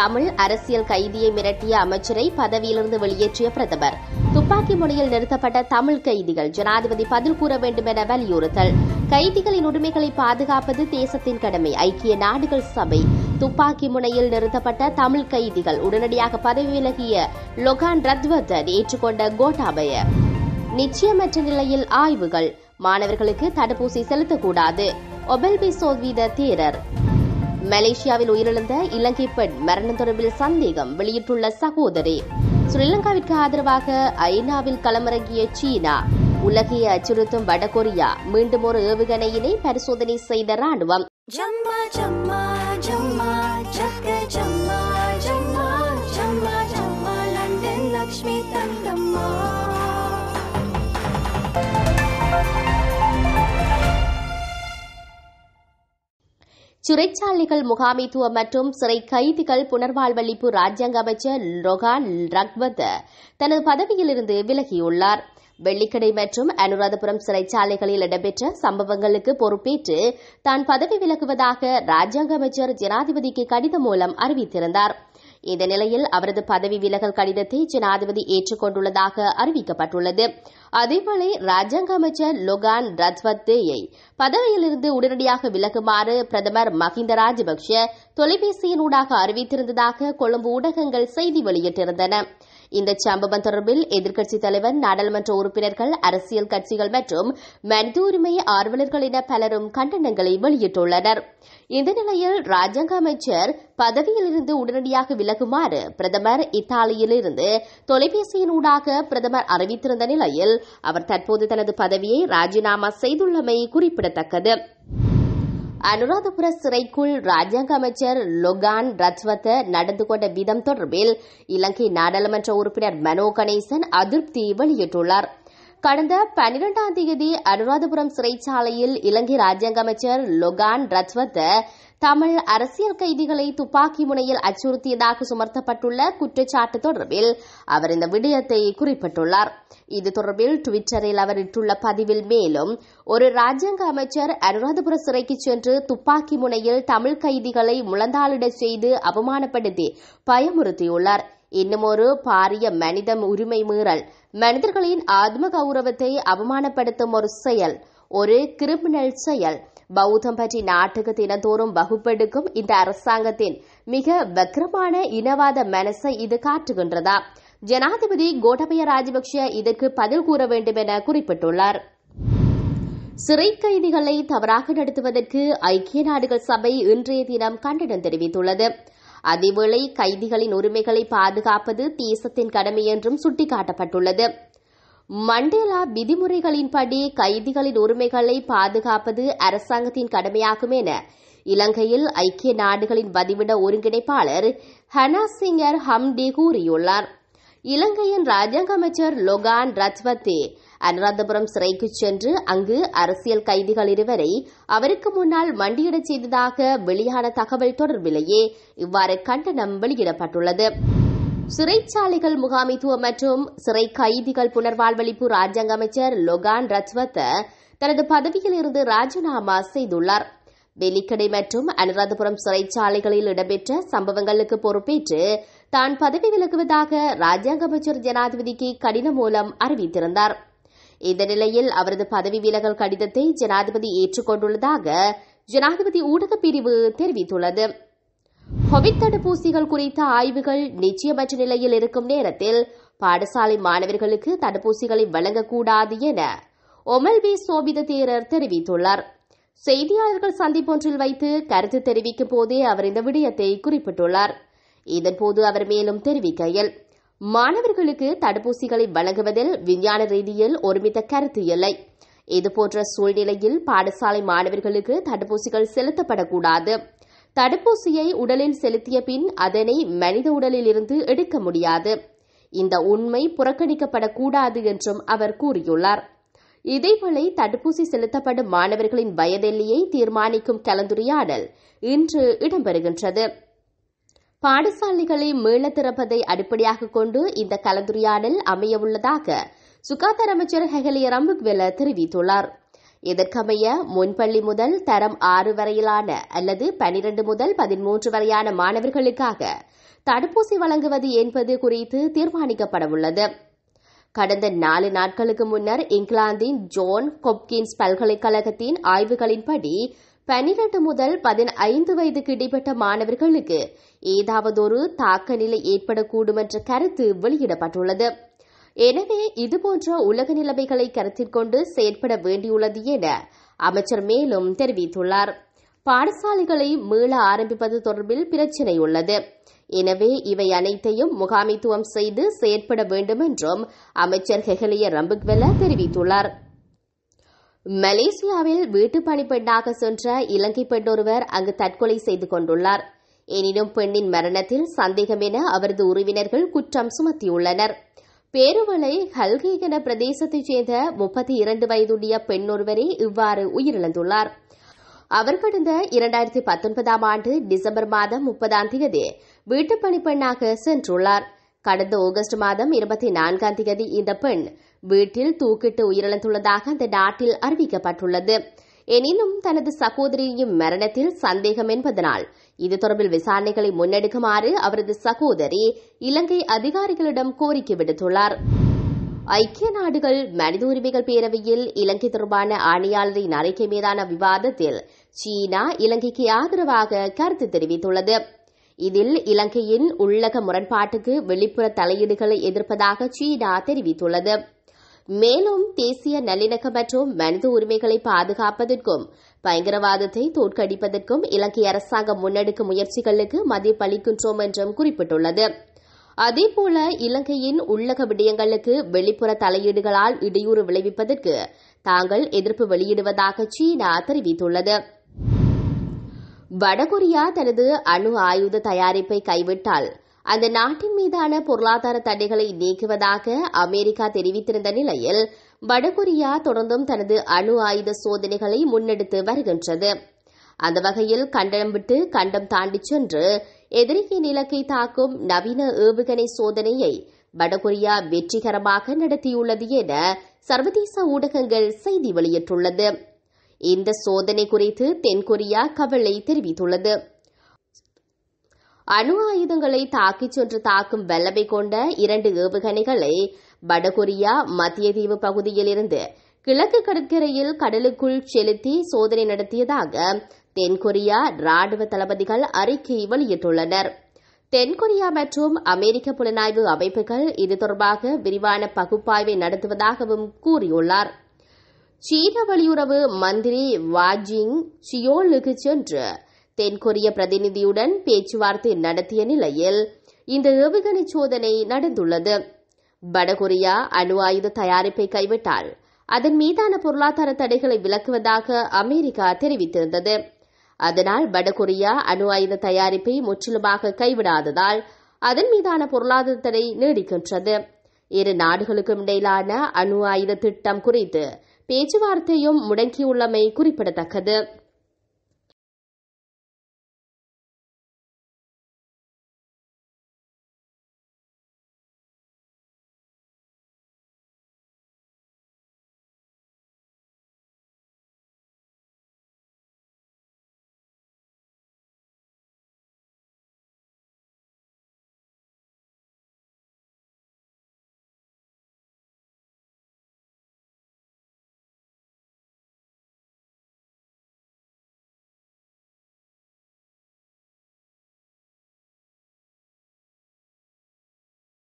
தமிழ் அரசியல் கைதியை மிரட்டிய அமைச்சரை பதவியிலிருந்து வெளியேற்றிய பிரதமர் துப்பாக்கி முனையில் நிறுத்தப்பட்ட தமிழ் கைதிகள் ஜனாதிபதி பதில் கூற வேண்டும் என வலியுறுத்தல் கைதிகளின் உரிமைகளை பாதுகாப்பது தேசத்தின் கடமை ஐக்கிய நாடுகள் சபை துப்பாக்கி முனையில் நிறுத்தப்பட்ட தமிழ் கைதிகள் உடனடியாக பதவி விலகிய லொகான் ரத்வர்தன் ஏற்றுக்கொண்ட கோட்டாபய நிச்சயமற்ற நிலையில் ஆய்வுகள் மாணவர்களுக்கு தடுப்பூசி செலுத்தக்கூடாது ஒபெல்பி சோல்வீத தேரர் மலேசியாவில் உயிரிழந்த இலங்கை பெண் மரணம் தொடர்பில் சந்தேகம் வெளியிட்டுள்ள சகோதரி ஸ்ரீலங்காவிற்கு ஆதரவாக ஐநாவில் களமிறங்கிய சீனா உலகை அச்சுறுத்தும் வடகொரியா மீண்டும் ஒரு ஏவுகணையினை பரிசோதனை செய்த ராணுவம் லட்சுமி சிறைச்சாலைகள் முகாமைத்துவம் மற்றும் சிறை கைதிகள் புனர்வாழ்வளிப்பு ராஜ்யாங்க அமைச்சர் ரொகான் ரக்வத் தனது பதவியிலிருந்து விலகியுள்ளார் வெள்ளிக்கடை மற்றும் அனுராதபுரம் சிறைச்சாலைகளில் இடம்பெற்ற சம்பவங்களுக்கு பொறுப்பேற்று தான் பதவி விலகுவதாக ராஜ்யாங்க அமைச்சர் ஜனாதிபதிக்கு கடிதம் மூலம் அறிவித்திருந்தார் இந்த நிலையில் அவரது பதவி விலகல் கடிதத்தை ஜனாதிபதி ஏற்றுக்கொண்டுள்ளதாக அறிவிக்கப்பட்டுள்ளது அதேபோல ராஜாங்க அமைச்சர் லொகான் ரத்வத்தேயை பதவியிலிருந்து உடனடியாக விலகுமாறு பிரதமர் மஹிந்த ராஜபக்ஷ தொலைபேசியினூடாக அறிவித்திருந்ததாக கொழும்பு ஊடகங்கள் செய்தி வெளியிட்டிருந்தன இந்த சம்பவம் தொடர்பில் எதிர்க்கட்சித் தலைவர் நாடாளுமன்ற உறுப்பினர்கள் அரசியல் கட்சிகள் மற்றும் மனித உரிமை ஆர்வலர்கள் என பலரும் கண்டனங்களை வெளியிட்டுள்ளனர் இந்த நிலையில் ராஜாங்க அமைச்சர் பதவியிலிருந்து உடனடியாக விலகுமாறு பிரதமர் இத்தாலியிலிருந்து தொலைபேசியினூடாக பிரதமர் அறிவித்திருந்த நிலையில் அவர் தற்போது தனது பதவியை ராஜினாமா செய்துள்ளமை குறிப்பிடத்தக்கது அனுராதபுர சிறைக்குள் ராஜாங்க அமைச்சர் லொகான் ரத்வத்த நடந்து கொண்ட விதம் தொடர்பில் இலங்கை நாடாளுமன்ற உறுப்பினர் மனோ கணேசன் அதிருப்தி வெளியிட்டுள்ளார் கடந்த பனிரெண்டாம் தேதி அனுராதபுரம் சிறைச்சாலையில் இலங்கை ராஜ்யாங்க அமைச்சர் லொகான் ரத்வத்த தமிழ் அரசியல் கைதிகளை துப்பாக்கி முனையில் அச்சுறுத்தியதாக சுமர்த்தப்பட்டுள்ள குற்றச்சாட்டு தொடர்பில் அவர் இந்த விடயத்தை குறிப்பிட்டுள்ளார் இது தொடர்பில் டுவிட்டரில் அவர் இட்டுள்ள பதிவில் மேலும் ஒரு ராஜ்யாங்க அமைச்சர் அனுராதபுர சிறைக்கு சென்று துப்பாக்கி முனையில் தமிழ் கைதிகளை முழந்தாளிட செய்து அவமானப்படுத்தி பயமுறுத்தியுள்ளார் இன்னுமொரு பாரிய மனித உரிமை மீறல் மனிதர்களின் ஆத்ம கௌரவத்தை அவமானப்படுத்தும் ஒரு செயல் ஒரு கிரிமினல் செயல் பௌத்தம் பற்றி நாட்டுக்கு தினந்தோறும் வகுப்பெடுக்கும் இந்த அரசாங்கத்தின் மிக வக்கரமான இனவாத மனசை இது காட்டுகின்றதா ஜனாதிபதி கோட்டபய ராஜபக்ஷ இதற்கு பதில் கூற வேண்டும் என குறிப்பிட்டுள்ளார் சிறை கைதிகளை தவறாக நடத்துவதற்கு ஐக்கிய நாடுகள் சபை இன்றைய தினம் கண்டனம் தெரிவித்துள்ளது அதேவேளை கைதிகளின் உரிமைகளை பாதுகாப்பது தேசத்தின் கடமை என்றும் சுட்டிக்காட்டப்பட்டுள்ளது மண்டேலா விதிமுறைகளின்படி கைதிகளின் உரிமைகளை பாதுகாப்பது அரசாங்கத்தின் கடமையாகும் என இலங்கையில் ஐக்கிய நாடுகளின் பதிவிட ஒருங்கிணைப்பாளர் ஹனா சிங்கர் ஹம்டி கூறியுள்ளார் இலங்கையின் ராஜாங்க அமைச்சர் லொகான் ரத்வத்தே அனுராதபுரம் சிறைக்கு சென்று அங்கு அரசியல் கைதிகள் இருவரை அவருக்கு முன்னால் மண்டியிடச் செய்ததாக வெளியான தகவல் தொடர்பிலேயே இவ்வாறு கண்டனம் வெளியிடப்பட்டுள்ளது சிறைச்சாலைகள் முகாமித்துவ மற்றும் சிறை கைதிகள் புனர்வாழ்வளிப்பு ராஜாங்க அமைச்சர் லொகான் ரத்வத்த தனது பதவியிலிருந்து ராஜினாமா செய்துள்ளார் வெலிக்கடை மற்றும் அனுராதபுரம் சிறைச்சாலைகளில் இடம்பெற்ற சம்பவங்களுக்கு பொறுப்பேற்று தான் பதவி விலகுவதாக ராஜாங்க அமைச்சர் ஜனாதிபதிக்கு கடிதம் மூலம் அறிவித்திருந்தார் இந்த நிலையில் அவரது பதவி விலகல் கடிதத்தை ஜனாதிபதி ஏற்றுக்கொண்டுள்ளதாக ஜனாதிபதி ஊடகப் பிரிவு தெரிவித்துள்ளது கோவிட் தடுப்பூசிகள் குறித்த ஆய்வுகள் நிச்சயமற்ற நிலையில் இருக்கும் நேரத்தில் பாடசாலை மாணவர்களுக்கு தடுப்பூசிகளை வழங்கக்கூடாது என ஒமல்வி சோபித தேரர் தெரிவித்துள்ளார் செய்தியாளர்கள் சந்திப்பொன்றில் வைத்து கருத்து தெரிவிக்கும் போதே அவர் இந்த விடயத்தை குறிப்பிட்டுள்ளார் இதன்போது அவர் மேலும் தெரிவிக்கையில் மாணவர்களுக்கு தடுப்பூசிகளை வழங்குவதில் விஞ்ஞான ரீதியில் ஒருமித்த கருத்து இல்லை இதுபோன்ற சூழ்நிலையில் பாடசாலை மாணவர்களுக்கு தடுப்பூசிகள் செலுத்தப்படக்கூடாது தடுப்பூசியை உடலில் செலுத்திய பின் அதனை மனித உடலில் இருந்து எடுக்க முடியாது இந்த உண்மை புறக்கணிக்கப்படக்கூடாது என்றும் அவர் கூறியுள்ளார் இதேவேளை தடுப்பூசி செலுத்தப்படும் மாணவர்களின் வயதெல்லியை தீர்மானிக்கும் கலந்துரையாடல் இன்று இடம்பெறுகின்றது பாடசாலைகளை மேல திறப்பதை அடிப்படையாக கொண்டு இந்த கலந்துரையாடல் அமையவுள்ளதாக சுகாதார அமைச்சர் ஹெகலிய ரம்புக்வெல தெரிவித்துள்ளார் இதற்கமைய முன்பள்ளி முதல் தரம் ஆறு வரையிலான அல்லது பனிரெண்டு முதல் பதிமூன்று வரையான மாணவர்களுக்காக தடுப்பூசி வழங்குவது என்பது குறித்து தீர்மானிக்கப்படவுள்ளது கடந்த நாலு நாட்களுக்கு முன்னர் இங்கிலாந்தின் ஜோன் கொப்கின்ஸ் பல்கலைக்கழகத்தின் ஆய்வுகளின்படி பனிரெண்டு முதல் பதினைந்து வயதுக்கு இடைப்பட்ட மாணவர்களுக்கு ஏதாவதொரு தாக்க நிலை ஏற்படக்கூடும் என்ற கருத்து வெளியிடப்பட்டுள்ளது எனவே இதுபோன்ற உலக நிலைமைகளை கருத்தில் கொண்டு செயற்பட வேண்டியுள்ளது என அமைச்சர் மேலும் தெரிவித்துள்ளார் பாடசாலைகளை மீள ஆரம்பிப்பது தொடர்பில் பிரச்சினை உள்ளது எனவே இவை அனைத்தையும் முகாமித்துவம் செய்து செயற்பட வேண்டும் என்றும் அமைச்சர் ஹெஹலிய ரம்புக்வெல தெரிவித்துள்ளாா் மலேசியாவில் வீட்டு பெண்ணாக சென்ற இலங்கை பெண் ஒருவர் அங்கு தற்கொலை செய்து கொண்டுள்ளார் எனினும் பெண்ணின் மரணத்தில் சந்தேகம் என அவரது உறவினர்கள் குற்றம் சுமத்தியுள்ளனர் பேருவளை ஹல்கேகன பிரதேசத்தைச் சேர்ந்த முப்பத்தி இரண்டு வயதுடைய பெண் ஒருவரே இவ்வாறு உயிரிழந்துள்ளார் அவர் கடந்த இரண்டாயிரத்தி பத்தொன்பதாம் ஆண்டு டிசம்பர் மாதம் முப்பதாம் தேதி வீட்டுப் பணிப்பெண்ணாக சென்றுள்ளார் கடந்த ஆகஸ்ட் மாதம் இருபத்தி நான்காம் தேதி இந்த பெண் வீட்டில் தூக்கிட்டு உயிரிழந்துள்ளதாக அந்த நாட்டில் அறிவிக்கப்பட்டுள்ளது எனினும் தனது சகோதரியின் மரணத்தில் சந்தேகம் என்பதனால் இது தொடர்பில் விசாரணைகளை முன்னெடுக்குமாறு அவரது சகோதரி இலங்கை அதிகாரிகளிடம் கோரிக்கை விடுத்துள்ளார் ஐக்கிய நாடுகள் மனித உரிமைகள் பேரவையில் இலங்கை தொடர்பான ஆணையாளரின் அறிக்கை மீதான விவாதத்தில் சீனா இலங்கைக்கு ஆதரவாக கருத்து தெரிவித்துள்ளது இதில் இலங்கையின் உள்ளக முரண்பாட்டுக்கு வெளிப்புற தலையீடுகளை எதிர்ப்பதாக சீனா தெரிவித்துள்ளது மேலும் தேசிய நல்லிணக்கம் மற்றும் மனித உரிமைகளை பாதுகாப்பதற்கும் பயங்கரவாதத்தை தோற்கடிப்பதற்கும் இலங்கை அரசாங்கம் முன்னெடுக்கும் முயற்சிகளுக்கு மதிப்பளிக்கின்றோம் என்றும் குறிப்பிட்டுள்ளது அதேபோல இலங்கையின் உள்ளக விடயங்களுக்கு வெளிப்புற தலையீடுகளால் இடையூறு விளைவிப்பதற்கு தாங்கள் எதிர்ப்பு வெளியிடுவதாக சீனா தெரிவித்துள்ளது வடகொரியா தனது அணு ஆயுத தயாரிப்பை கைவிட்டால் அந்த நாட்டின் மீதான பொருளாதார தடைகளை நீக்குவதாக அமெரிக்கா தெரிவித்திருந்த நிலையில் வடகொரியா தொடர்ந்தும் தனது அணு ஆயுத சோதனைகளை முன்னெடுத்து வருகின்றது அந்த வகையில் கண்டனம் விட்டு கண்டம் தாண்டி சென்று எதிரியின் இலக்கை தாக்கும் நவீன ஏவுகணை சோதனையை வடகொரியா வெற்றிகரமாக நடத்தியுள்ளது என சர்வதேச ஊடகங்கள் செய்தி வெளியிட்டுள்ளது இந்த சோதனை குறித்து தென்கொரியா கவலை தெரிவித்துள்ளது அணு ஆயுதங்களை தாக்கிச் சென்று தாக்கும் வல்லமை கொண்ட இரண்டு ஏவுகணைகளை வடகொரியா மத்திய தீவு பகுதியில் இருந்து கிழக்கு கடற்கரையில் கடலுக்குள் செலுத்தி சோதனை நடத்தியதாக தென்கொரியா ராணுவ தளபதிகள் அறிக்கை வெளியிட்டுள்ளனர் தென்கொரியா மற்றும் அமெரிக்க புலனாய்வு அமைப்புகள் இது தொடர்பாக விரிவான பகுப்பாய்வை நடத்துவதாகவும் கூறியுள்ளார் சீன வெளியுறவு மந்திரி வாஜிங் சியோலுக்கு சென்று தென்கொரிய பிரதிநிதியுடன் பேச்சுவார்த்தை நடத்திய நிலையில் இந்த ஏவுகணை சோதனை நடந்துள்ளது வடகொரியா அணு ஆயுத தயாரிப்பை கைவிட்டால் அதன் மீதான பொருளாதார தடைகளை விலக்குவதாக அமெரிக்கா தெரிவித்திருந்தது அதனால் வடகொரியா அணு ஆயுத தயாரிப்பை முற்றிலுமாக கைவிடாததால் அதன் மீதான பொருளாதார தடை நீடிக்கின்றது இரு நாடுகளுக்கும் இடையிலான அணு ஆயுத திட்டம் குறித்து பேச்சுவார்த்தையும் முடங்கியுள்ளமை குறிப்பிடத்தக்கது